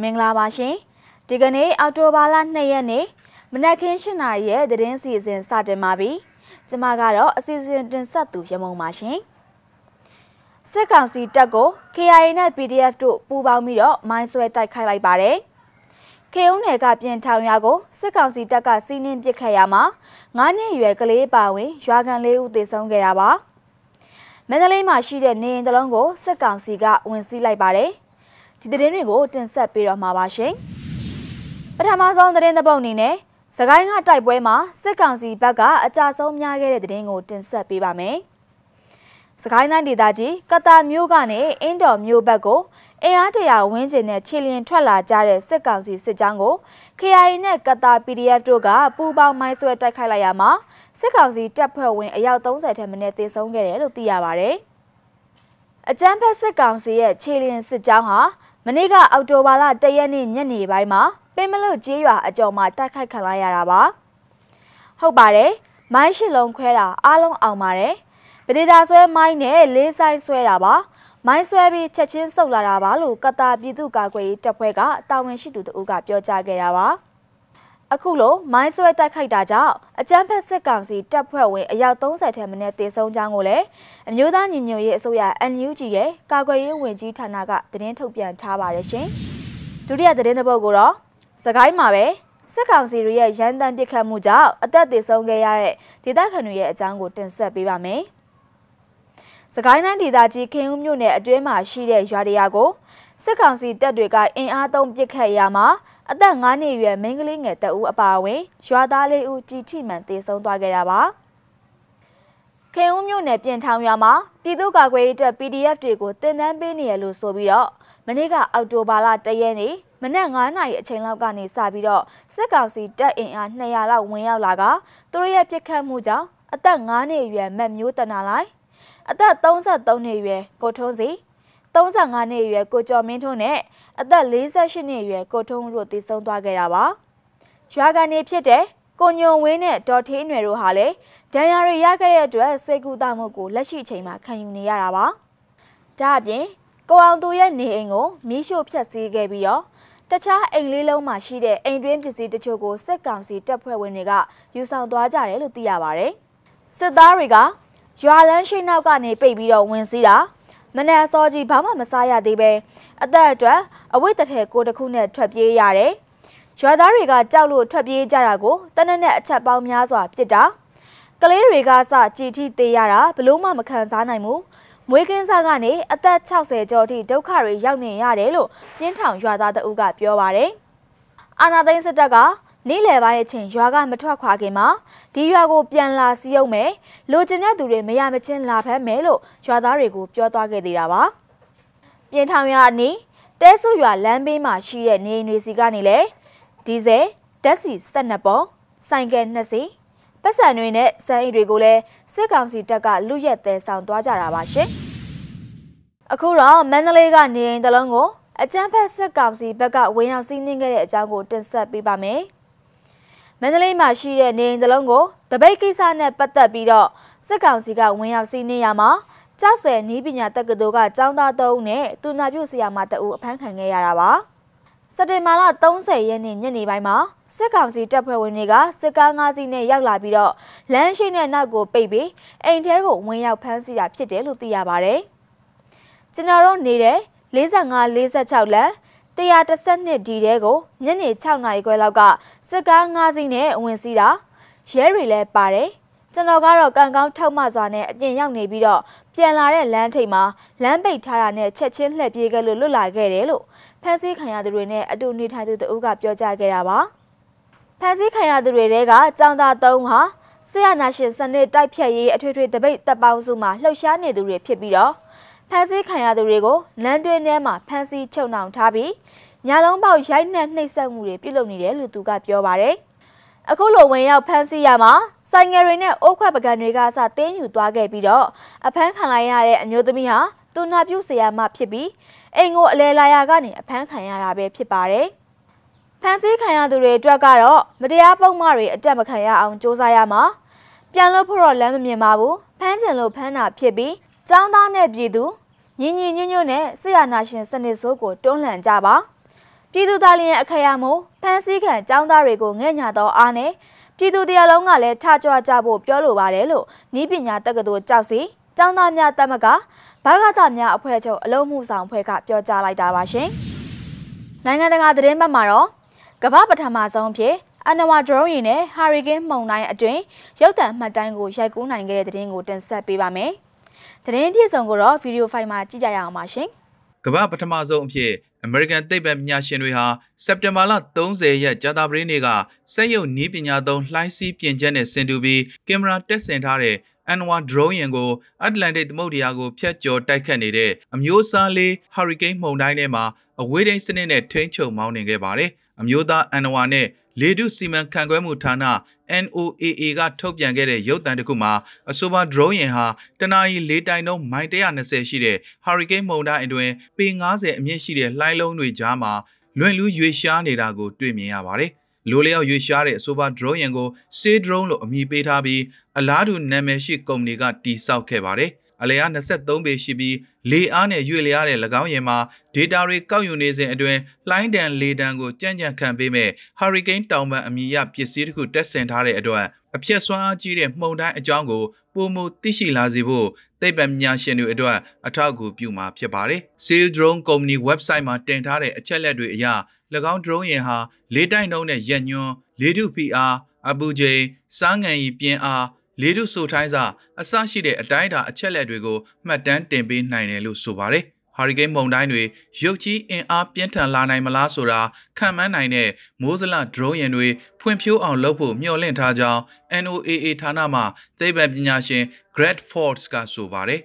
မင်္ဂလာပါရှင်ဒီကနေ့အောက်တိုဘာလ2ရက်နေ့မနက်ခင်း7:00နာရီရဲ့သတင်းစီစဉ်စတင်ပါပြီကျမကတော့အစီအစဉ်တင်ဆက်သူရမုံပါရှင်စစ်ကောင်စီတပ်ကို KIA နဲ့ PDF တို့ပူးပေါင်းပြီးတော့မိုင်းဆွဲတိုက်ခိုက်လိုက်ပါတယ်ခေဦးနယ်ကပြင်ထောင်ရွာကိုစစ်ကောင်စီတပ်ကစီးနင်းပစ်ခတ်ရမှာ9နှစ်ရွယ်ကလေးပါဝင်ရွာကန်လေးဦးသေဆုံးခဲ့တာပါမန္တလေးမှာရှိတဲ့နေအိမ်တလုံးကိုစစ်ကောင်စီကဝင်စီးလိုက်ပါတယ်ဒီသတင်းတွေကိုတင်ဆက်ပေးတော့မှာပါရှင်ပထမဆုံးသတင်းတစ်ပုဒ်အနေနဲ့စကိုင်းကတိုက်ပွဲမှာစစ်ကောင်စီဘက်ကအကြဆုံးများခဲ့တဲ့သတင်းကိုတင်ဆက်ပေးပါမယ်စကိုင်းတိုင်းဒေသကြီးကတာမြို့ကနေအင်းတော်မြို့ဘက်ကိုအင်အားတရာဝန်းကျင်နဲ့ခြေလျင်ထွက်လာကြတဲ့စစ်ကောင်စီစစ်ကြောင်းကို KIA နဲ့ကတာ PDF တို့ကပူးပေါင်းမိုင်းဆွဲတိုက်ခိုက်လိုက်ရမှာစစ်ကောင်စီတပ်ဖွဲ့ဝင်အယောက်30ထက်မနည်းသေဆုံးခဲ့တယ်လို့သိရပါဗျ။အကြမ်းဖက်စစ်ကောင်စီရဲ့ခြေလျင်စစ်ကြောင်းဟာမနေ့ကအော်တိုဘာလ၁ရက်နေ့ညနေပိုင်းမှာပင်မလွတ်ကျေးရွာအကျော်မှာတိုက်ခိုက်ခံလိုက်ရတာပါဟုတ်ပါတယ်မိုင်းရှစ်လုံးခွဲတာအားလုံးအောင်ပါတယ်ဗဒေတာဆွဲမိုင်းနဲ့လေးဆိုင်ဆွဲတာပါ မိုင်းဆွဲပြီးချက်ချင်းဆုတ်လာတာပါလို့ကတာပြည်သူ့ကာကွယ်ရေးတပ်ဖွဲ့ကတာဝန်ရှိသူတို့ကပြောကြားခဲ့တာပါအခုလိုမိုင်းဆွဲတိုက်ခိုက်တာကြောင့်အကြမ်းဖက်စစ်ကောင်စီတပ်ဖွဲ့ဝင်အယောက်30ထက်မနည်းတေဆုံးကြောင်းကိုလည်းအမျိုးသားညီညွတ်ရေးအစိုးရ NUG ရဲ့ကာကွယ်ရေးဝန်ကြီးဌာနကသတင်းထုတ်ပြန်ထားပါတယ်ရှင်။ဒုတိယသတင်းတစ်ပုဒ်ကိုတော့စကိုင်းမှာပဲစစ်ကောင်စီရဲ့ရန်တမ်းပစ်ခတ်မှုကြောင့်အသက်သေဆုံးခဲ့ရတဲ့ဒေသခံတွေရဲ့အကြောင်းကိုတင်ဆက်ပေးပါမယ်။စကိုင်းတိုင်းဒေသကြီးခင်ဦးမြို့နယ်အတွင်းမှာရှိတဲ့ရွာတရာကိုစစ်ကောင်စီတပ်တွေကအင်အားသုံးပစ်ခတ်ရမှာအသက်9နှစ်အရွယ်မိန်းကလေးငယ်တအူးအပါအဝင်ရွာသားလေးဦးကြည်ထိမှန်သေဆုံးသွားခဲ့တာပါ။ခေဦးမြို့နယ်ပြင်ထောင်ရွာမှာပြည်သူ့ကာကွယ်ရေးတပ် PDF တွေကိုတင်နန်းပေးနေရလို့ဆိုပြီးတော့မနေ့ကအောက်တိုဘာလ၁ရက်နေ့မနက်9နာရီအချိန်လောက်ကနေစပြီးတော့စစ်ကောင်စီတပ်အင်အား200လောက်ဝင်ရောက်လာကသူတို့ရဲ့ပြစ်ခတ်မှုကြောင့်အသက်9နှစ်အရွယ်မတ်မျိုးတနာလိုက်အသက်33နှစ်အရွယ်ကိုထုံးစီ35နှစ်အရွယ်ကိုကျော်မင်းထွန်းနဲ့အသက်48နှစ်အရွယ်ကိုထုံးတို့သေဆုံးသွားခဲ့တာပါ။ရွာကနေဖြစ်တဲ့ကိုညုံဝင်းနဲ့ဒေါ်ထေးနွယ်တို့ဟာလည်းဒဏ်ရာတွေရခဲ့တဲ့အတွက်စိတ်ကူးတမှုကိုလက်ရှိအချိန်မှာခံယူနေရတာပါ။ဒါအပြင်ကိုအောင်သူရဲ့နေအိမ်ကိုမီးရှို့ဖျက်ဆီးခဲ့ပြီးတော့တခြားအိမ်လေးလုံးမှာရှိတဲ့အိမ်တွင်းပစ္စည်းတချို့ကိုစစ်ကောင်စီတပ်ဖွဲ့ဝင်တွေကယူဆောင်သွားကြတယ်လို့သိရပါဗျ။စစ်သားတွေကရွာလန်းရှိနောက်ကနေပိတ်ပြီးတော့ဝင်စီးတာမနက်အစောကြီးဘာမှမစားရသေးပဲအသက်အတွက်အဝိတ္တထဲကိုတစ်ခုနဲ့ထွက်ပြေးရတယ်။ရွာသားတွေကကြောက်လို့ထွက်ပြေးကြတာကိုတနက်နဲ့အချက်ပေါင်းများစွာပြစ်တာ။ကလေးတွေကစကြည်ထိသေးရတာဘလို့မှမခံစားနိုင်ဘူး။မွေးကင်းစားကနေအသက်60ကျော်ထိဒုက္ခတွေရောက်နေရတယ်လို့ပြင်းထောင်ရွာသားတအုပ်ကပြောပါတယ်။အာနာသိန်းစစ်တပ်ကနေ့လယ်ပိုင်းအချိန်ရွာကမထွက်ခွာခင်မှာဒီရွာကိုပြန်လာစီးအောင်မယ်လိုချင်တဲ့သူတွေမရမချင်းလာဖမ်းမယ်လို့ရွာသားတွေကိုပြောသွားခဲ့သေးတာပါပြင်ထောင်ရွာအနီးတဲဆုရွာလမ်းဘေးမှာရှိတဲ့နေအိမ်တွေစီကနေလေဒီဇယ်ဓာတ်ဆီ12ပုံဆိုင်ကယ်2စီးပတ်စံတွေနဲ့စံအိမ်တွေကိုလည်းစစ်ကောင်စီတပ်ကလူရက်တဲဆောင်သွားကြတာပါရှင်အခုတော့မန္တလေးကနေအိမ်တလုံးကိုအကြမ်းဖက်စစ်ကောင်စီဘက်ကဝင်ရောက်စီးနင်းခဲ့တဲ့အကြောင်းကိုတင်ဆက်ပေးပါမယ်။မန္တလေးမှာရှိတဲ့နေအိမ်တစ်လုံးကိုတပိတ်ကိစ္စနဲ့ပတ်သက်ပြီးတော့စစ်ကောင်စီကဝင်ရောက်စီးနင်းရမှာကြောက်စဲနီးပညာတက္ကသိုလ်ကចောင်းသားသုံးနဲ့သူနာပြုဆရာမတအူအဖမ်းခံခဲ့ရတာပါစတေမာလာ30ရက်နေ့ညနေပိုင်းမှာစစ်ကောင်စီတပ်ဖွဲ့ဝင်တွေကစစ်ကား၅စီးနဲ့ရောက်လာပြီးတော့လမ်းရှိတဲ့နောက်ကိုပိတ်ပြီးအိမ်ထဲကိုဝင်ရောက်ဖမ်းဆီးတာဖြစ်တယ်လို့သိရပါဗျ။ကျွန်တော်တို့နေတဲ့45 46လမ်း112ဒီတဲကိုညနေ6နာရီခွဲလောက်ကစစ်ကား5စီးနဲ့ဝင်စီးတာရဲတွေလည်းပါတယ်ကျွန်တော်ကတော့ကံကောင်းထောက်မစွာနဲ့အပြင်ရောက်နေပြီးတော့ပြန်လာတဲ့လမ်းထိပ်မှာလမ်းပိတ်ထားတာနဲ့ချက်ချင်းလှည့်ပြေးခဲ့လို့လွတ်လာခဲ့တယ်လို့ဖန်ဆီးခံရသူတွေနဲ့အတူနေထိုင်သူတဦးကပြောကြားခဲ့တာပါဖန်ဆီးခံရသူတွေတဲကကြောင်သား၃ဟာဆရာနာရှင်စနစ်တိုက်ဖြတ်ရေးအထွေထွေတပိတ်တပ်ပေါင်းစုမှာလှုပ်ရှားနေသူတွေဖြစ်ပြီးတော့ဖမ်းဆီးခံရသူတွေကိုလမ်းတွင်းထဲမှာဖမ်းဆီးချုပ်နှောင်ထားပြီးညလုံးပေါက်ရိုက်နှက်နှိပ်စက်မှုတွေပြုလုပ်နေတယ်လို့သူကပြောပါတယ်။အခုလိုဝင်ရောက်ဖမ်းဆီးရမှာဆိုင်ငယ်တွေနဲ့အိုးခွက်ပကံတွေကစတင်းယူသွားခဲ့ပြီးတော့အဖမ်းခံလိုက်ရတဲ့အမျိုးသမီးဟာသူနာပြုဆရာမဖြစ်ပြီးအိမ်ကိုအလဲလာရကနေအဖမ်းခံရတာပဲဖြစ်ပါတယ်။ဖမ်းဆီးခံရသူတွေအတွက်ကတော့မတရားပုံမှားတွေအတက်မခံရအောင်စ조사ရမှာပြန်လို့ဖို့တော့လမ်းမမြင်ပါဘူး။ဖမ်းချင်လို့ဖမ်းတာဖြစ်ပြီးចောင်းသားနဲ့ပြည်သူညီညီညွတ်ညွတ်နဲ့ဆရာနာရှင်စနစ်စိုးကိုတွန်းလှန်ကြပါပြည်သူသားလျင်အခရာမို့ဖန်စည်းခံចောင်းသားတွေကိုငဲ့ညာတော့အားနဲ့ပြည်သူတရားလုံးကလည်းထကြွကြဖို့ပြောလိုပါတယ်လို့ဤပညာတက္ကသိုလ်ကြောက်စီចောင်းသားများတမကဘာဂတများအဖွဲ့ချုပ်အလုံးမှုဆောင်အဖွဲ့ကပြောကြားလိုက်တာပါရှင်နိုင်ငံတကာသတင်းမှတ်မှာတော့ကမ္ဘာပထမဆုံးဖြစ်အနဝဒရုန်းယာဉ်နဲ့ဟာရီကင်းမုန်တိုင်းအတွင်းရုပ်သံမှတ်တမ်းကိုရိုက်ကူးနိုင်ခဲ့တဲ့သတင်းကိုတင်ဆက်ပေးပါမယ်။သတင်းပြည့်စုံကိုတော့ဗီဒီယိုဖိုင်မှာကြည့်ကြရအောင်ပါရှင်။ကမ္ဘာပထမဆုံးအဖြစ်အမေရိကန်သိပ္ပံပညာရှင်တွေဟာစက်တင်ဘာလ30ရက်ကြာသပတေးနေ့ကစက်ရုပ်နည်းပညာသုံးလှိုင်းစီးပြင်ချက်နဲ့ဆင်တူပြီးကင်မရာတက်ဆင်ထားတဲ့အန်ဝါဒရုန်းယာဉ်ကိုအတ္တလန္တိတ်သမုဒ္ဒရာကိုဖျက်ကျော်တိုက်ခတ်နေတဲ့အမျိုးအစားလေးဟာရီကိန်းမုန်တိုင်းထဲမှာအဝေးတိုင်းစနစ်နဲ့ထိန်းချုပ်မောင်းနှင်ခဲ့ပါတယ်။အမျိုးသားအန်ဝါနဲ့လေတုစီမံခန့်ခွဲမှုဌာန NOAA ကထုတ်ပြန်ခဲ့တဲ့ရုပ်သံတစ်ခုမှာအဆိုပါ drone ယာဉ်ဟာတနအီ၄တိုင်လုံးမိုင်120ရှိတဲ့ Hurricane မုန်တိုင်းအတွင်းပေ90အမြင့်ရှိတဲ့လှိုင်းလုံးတွေကြားမှာလွင့်လူးရွေရှားနေတာကိုတွေ့မြင်ရပါတယ်။လိုလျောက်ရွေရှားတဲ့အဆိုပါ drone ယာဉ်ကို Sea Drone လို့အမည်ပေးထားပြီးအလားတူနာမည်ရှိ ကုမ္ပဏီကတည်ဆောက်ခဲ့ပါတယ်။အလဲအား23ပေရှိပြီးလေအားနဲ့ရွေ့လျားတဲ့၎င်းရင်မှာ data တွေကောက်ယူနေစဉ်အတွင်းလှိုင်းတန်လေတန်ကိုကြံ့ကြံ့ခံပေးမဲ့ hurricane တောင်ပံအမည်ရပစ္စည်းတစ်ခုတက်ဆင်ထားတဲ့အတွက်အပြည့်စွမ်းအားကြီးတဲ့မှုန်တိုင်းအကြောင်းကိုပုံမသိရှိလာစေဖို့သိပ္ပံပညာရှင်တွေအတွက်အထောက်အကူပြုမှာဖြစ်ပါတယ်။ Seal Drone Company website မှာတင်ထားတဲ့အချက်လက်တွေအရ၎င်း drone ရင်ဟာလေတိုက်နှုန်းနဲ့ရက်ညွန်းလေထုဖိအားအပူချိန်စားငံရီပြင်းအားလေထုစိုထိုင်းစာအစရှိတဲ့အတိုင်းအတာအချက်လက်တွေကိုမှတ်တမ်းတင်ပေးနိုင်တယ်လို့ဆိုပါတယ်။ဟာရီကိန်းမုန်တိုင်းတွေရုတ်ကြီးအင်အားပြင်းထန်လာနိုင်မလားဆိုတာခံမှန်းနိုင်တဲ့မိုးစလဒရုန်းယာဉ်တွေဖွံ့ဖြိုးအောင်လုပ်ဖို့မျှော်လင့်ထားကြောင်း NOAA ဌာနမှသိပ္ပံပညာရှင် Greg Fords ကဆိုပါတယ်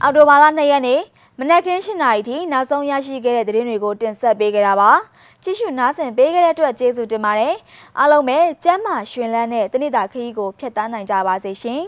။အော်တိုဘာလ2ရက်နေ့မနက်ခင်း၈နာရီထိနောက်ဆုံးရရှိခဲ့တဲ့သတင်းတွေကိုတင်ဆက်ပေးခဲ့တာပါကြည့်ရှုနားဆင်ပေးခဲ့တဲ့အတွက်ကျေးဇူးတင်ပါတယ်အားလုံးပဲကျမ်းမာရှင်လန်းတဲ့တနေ့တာခရီးကိုဖျက်သားနိုင်ကြပါစေရှင်